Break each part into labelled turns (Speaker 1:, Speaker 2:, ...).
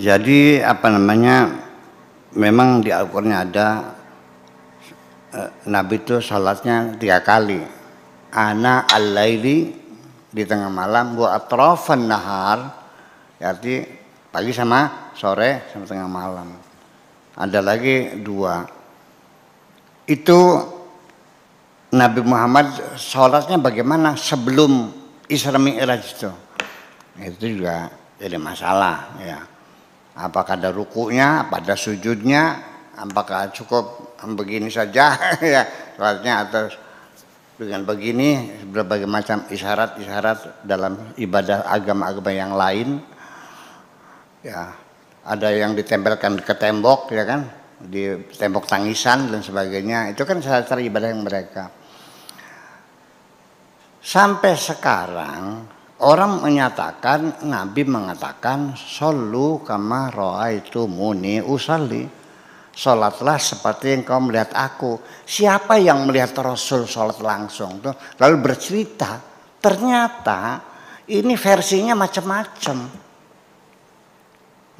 Speaker 1: jadi apa namanya memang di al quran ada eh, Nabi itu salatnya tiga kali. Ana al-laili di tengah malam wa atrafan nahar arti pagi sama sore sama tengah malam. Ada lagi dua. Itu Nabi Muhammad sholatnya bagaimana sebelum Isra Mi'raj itu? Itu juga jadi masalah ya apakah ada rukunya, apa ada sujudnya, apakah cukup begini saja ya atau dengan begini berbagai macam isyarat-isyarat dalam ibadah agama-agama yang lain ya ada yang ditempelkan ke tembok ya kan di tembok tangisan dan sebagainya itu kan salah satu ibadah yang mereka sampai sekarang Orang menyatakan, Nabi mengatakan, Solu kama roa itu muni usali. Sholatlah seperti yang kau melihat aku. Siapa yang melihat Rasul sholat langsung? tuh Lalu bercerita, ternyata ini versinya macam-macam.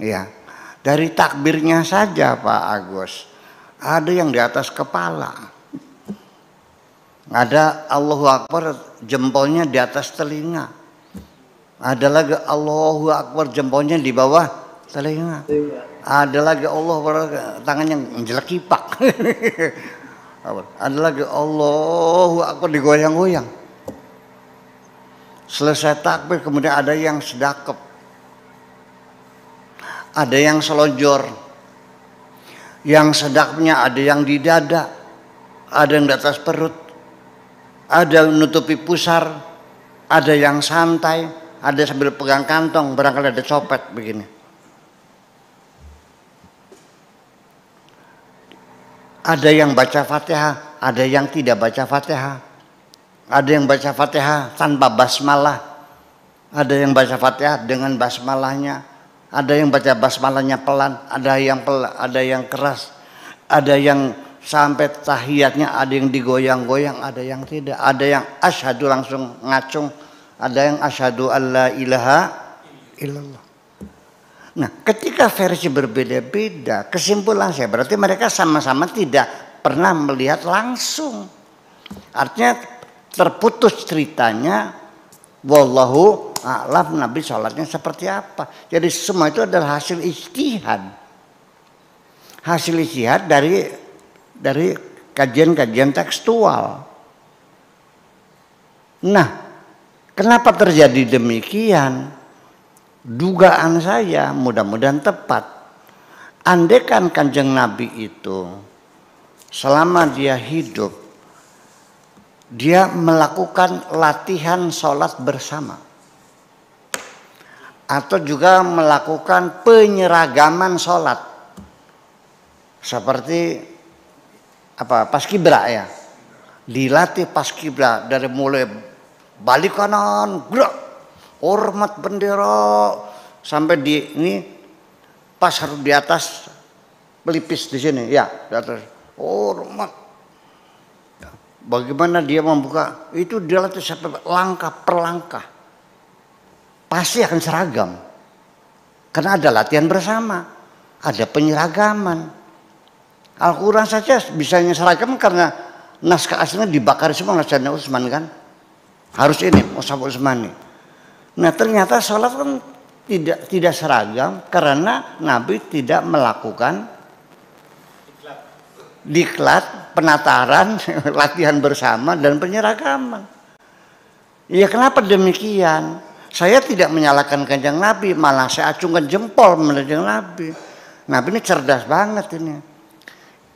Speaker 1: Ya, dari takbirnya saja Pak Agus. Ada yang di atas kepala. Ada Allahu Akbar jempolnya di atas telinga ada lagi Allahu Akbar jempolnya di bawah telinga. Iya. Ada lagi Allah tangannya jelek kipak. Ada lagi Allahu Akbar digoyang-goyang. Selesai takbir kemudian ada yang sedakep. Ada yang selonjor. Yang sedaknya ada yang di dada. Ada yang di atas perut. Ada yang menutupi pusar. Ada yang santai ada sambil pegang kantong barangkali ada copet begini ada yang baca fatihah ada yang tidak baca fatihah ada yang baca fatihah tanpa basmalah ada yang baca fatihah dengan basmalahnya ada yang baca basmalahnya pelan ada yang pel, ada yang keras ada yang sampai tahiyatnya ada yang digoyang-goyang, ada yang tidak, ada yang asyhadu langsung ngacung, ada yang asyhadu alla ilaha illallah. Nah, ketika versi berbeda-beda, kesimpulan saya berarti mereka sama-sama tidak pernah melihat langsung. Artinya terputus ceritanya wallahu a'lam Nabi sholatnya seperti apa. Jadi semua itu adalah hasil ijtihad. Hasil ijtihad dari dari kajian-kajian tekstual. Nah, Kenapa terjadi demikian? Dugaan saya mudah-mudahan tepat. Andekan kanjeng Nabi itu selama dia hidup, dia melakukan latihan sholat bersama. Atau juga melakukan penyeragaman sholat. Seperti apa paskibra ya. Dilatih paskibra dari mulai balik kanan, gerak, hormat bendera sampai di ini pas harus di atas pelipis di sini, ya di atas hormat. Bagaimana dia membuka itu dia itu sampai langkah per langkah pasti akan seragam karena ada latihan bersama, ada penyeragaman. Al-Quran saja bisa seragam karena naskah aslinya dibakar semua naskahnya Utsman kan harus ini mushaf oh, Usmani. Nah, ternyata sholat kan tidak tidak seragam karena Nabi tidak melakukan diklat, penataran, latihan bersama dan penyeragaman. Ya kenapa demikian? Saya tidak menyalahkan kanjeng Nabi, malah saya acungkan jempol menajeng Nabi. Nabi ini cerdas banget ini.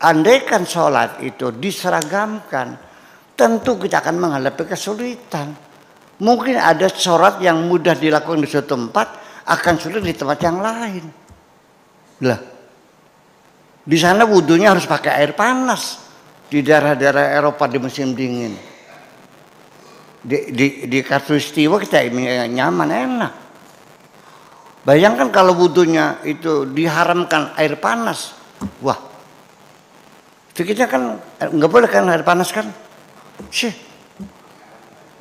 Speaker 1: Andaikan sholat itu diseragamkan, tentu kita akan menghadapi kesulitan. Mungkin ada sholat yang mudah dilakukan di suatu tempat akan sulit di tempat yang lain. Lah, di sana wudhunya harus pakai air panas di daerah-daerah Eropa di musim dingin. Di, di, di Katulistiwa kita nyaman enak. Bayangkan kalau wudhunya itu diharamkan air panas, wah, pikirnya kan eh, nggak boleh kan air panas kan? Syih.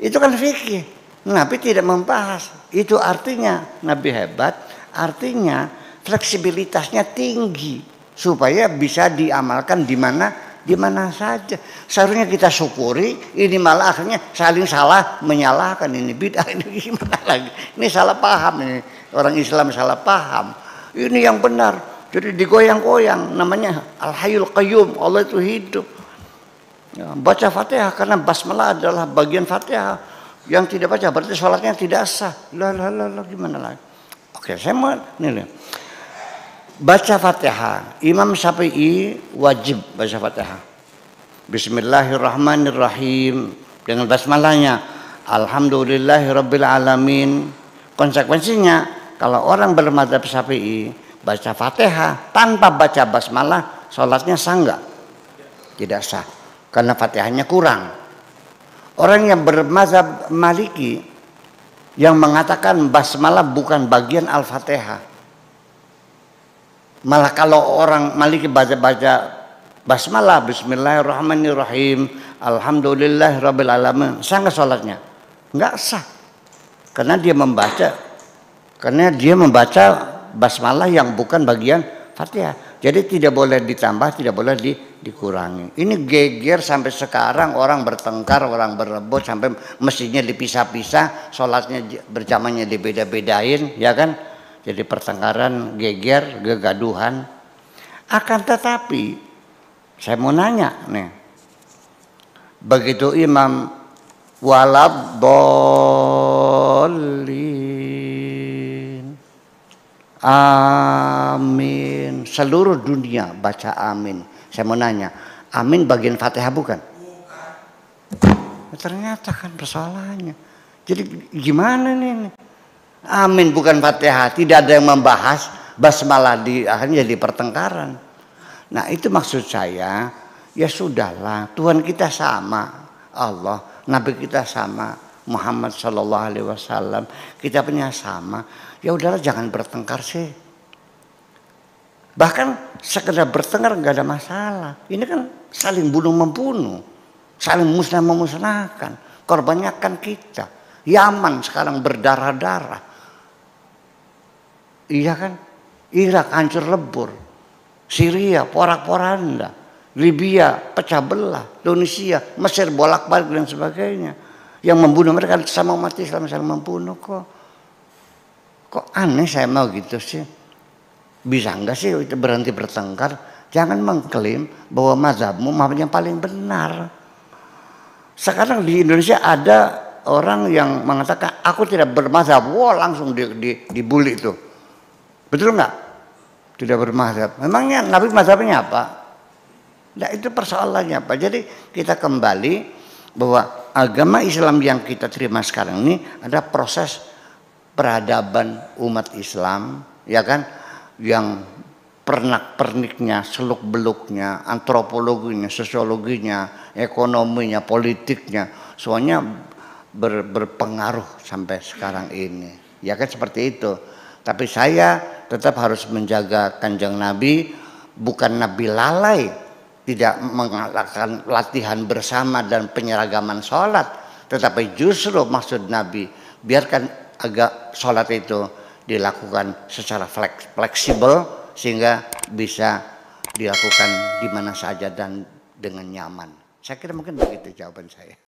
Speaker 1: Itu kan fikih. Nabi tidak membahas. Itu artinya Nabi hebat, artinya fleksibilitasnya tinggi supaya bisa diamalkan di mana di mana saja. Seharusnya kita syukuri, ini malah akhirnya saling salah menyalahkan ini bid'ah ini gimana lagi? Ini salah paham ini orang Islam salah paham. Ini yang benar. Jadi digoyang-goyang namanya Al Hayyul Qayyum, Allah itu hidup. Ya, baca Fatihah karena basmalah adalah bagian Fatihah. Yang tidak baca berarti sholatnya tidak sah. Lah, lah, lah, lah gimana lagi? Oke, saya mau nih, nih. Baca Fatihah. Imam Syafi'i wajib baca Fatihah. Bismillahirrahmanirrahim dengan basmalahnya. alhamdulillahirobbilalamin Konsekuensinya kalau orang bermadhab Syafi'i baca Fatihah tanpa baca basmalah sholatnya sah enggak? Tidak sah karena Fatihahnya kurang. Orang yang bermazhab Maliki yang mengatakan basmalah bukan bagian Al-Fatihah. Malah kalau orang Maliki baca-baca basmalah bismillahirrahmanirrahim alhamdulillah rabbil alamin sangat sholatnya nggak sah karena dia membaca karena dia membaca basmalah yang bukan bagian fatihah jadi tidak boleh ditambah, tidak boleh di, dikurangi. Ini geger sampai sekarang orang bertengkar, orang berebut sampai mestinya dipisah-pisah, sholatnya berjamannya dibeda-bedain, ya kan? Jadi pertengkaran, geger, gegaduhan. Akan tetapi, saya mau nanya nih, begitu imam Bolin, amin seluruh dunia baca amin. Saya mau nanya, amin bagian Fatihah bukan? Ya, Ternyata kan persoalannya. Jadi gimana nih? Amin bukan Fatihah, tidak ada yang membahas basmalah di akhirnya jadi pertengkaran. Nah, itu maksud saya, ya sudahlah, Tuhan kita sama Allah, nabi kita sama Muhammad Shallallahu alaihi wasallam, kita punya sama. Ya udahlah jangan bertengkar sih. Bahkan sekedar bertengkar nggak ada masalah. Ini kan saling bunuh membunuh, saling musnah memusnahkan. Korbannya kan kita. Yaman sekarang berdarah-darah. Iya kan? Irak hancur lebur. Syria porak-poranda. Libya pecah belah. Indonesia, Mesir bolak-balik dan sebagainya. Yang membunuh mereka sama mati Islam saling membunuh kok. Kok aneh saya mau gitu sih bisa enggak sih berhenti bertengkar? Jangan mengklaim bahwa mazhabmu mazhab yang paling benar. Sekarang di Indonesia ada orang yang mengatakan aku tidak bermazhab, wah langsung di, di, dibully itu. Betul enggak? Tidak bermazhab. Memangnya Nabi mazhabnya apa? Nah itu persoalannya apa? Jadi kita kembali bahwa agama Islam yang kita terima sekarang ini ada proses peradaban umat Islam, ya kan? yang pernak-perniknya, seluk-beluknya, antropologinya, sosiologinya, ekonominya, politiknya, semuanya ber, berpengaruh sampai sekarang ini. Ya kan seperti itu. Tapi saya tetap harus menjaga kanjeng Nabi, bukan Nabi lalai, tidak mengalahkan latihan bersama dan penyeragaman sholat, tetapi justru maksud Nabi, biarkan agak sholat itu dilakukan secara fleksibel sehingga bisa dilakukan di mana saja dan dengan nyaman. Saya kira mungkin begitu jawaban saya.